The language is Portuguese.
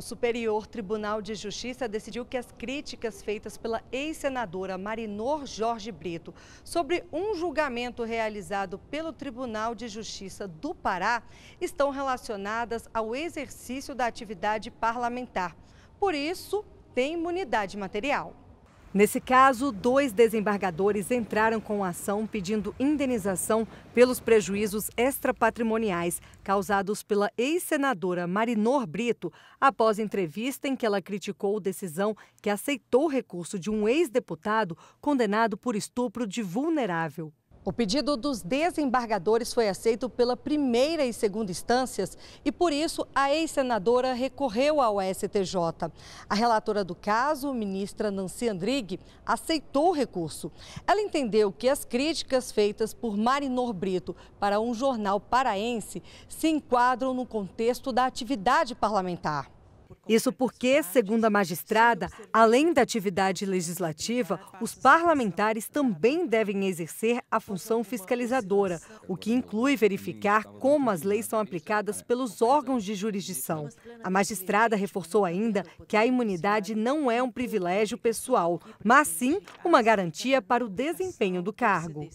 O Superior Tribunal de Justiça decidiu que as críticas feitas pela ex-senadora Marinor Jorge Brito sobre um julgamento realizado pelo Tribunal de Justiça do Pará estão relacionadas ao exercício da atividade parlamentar. Por isso, tem imunidade material. Nesse caso, dois desembargadores entraram com ação pedindo indenização pelos prejuízos extrapatrimoniais causados pela ex-senadora Marinor Brito após entrevista em que ela criticou decisão que aceitou recurso de um ex-deputado condenado por estupro de vulnerável. O pedido dos desembargadores foi aceito pela primeira e segunda instâncias e, por isso, a ex-senadora recorreu ao STJ. A relatora do caso, ministra Nancy Andrighi, aceitou o recurso. Ela entendeu que as críticas feitas por Marinor Brito para um jornal paraense se enquadram no contexto da atividade parlamentar. Isso porque, segundo a magistrada, além da atividade legislativa, os parlamentares também devem exercer a função fiscalizadora, o que inclui verificar como as leis são aplicadas pelos órgãos de jurisdição. A magistrada reforçou ainda que a imunidade não é um privilégio pessoal, mas sim uma garantia para o desempenho do cargo.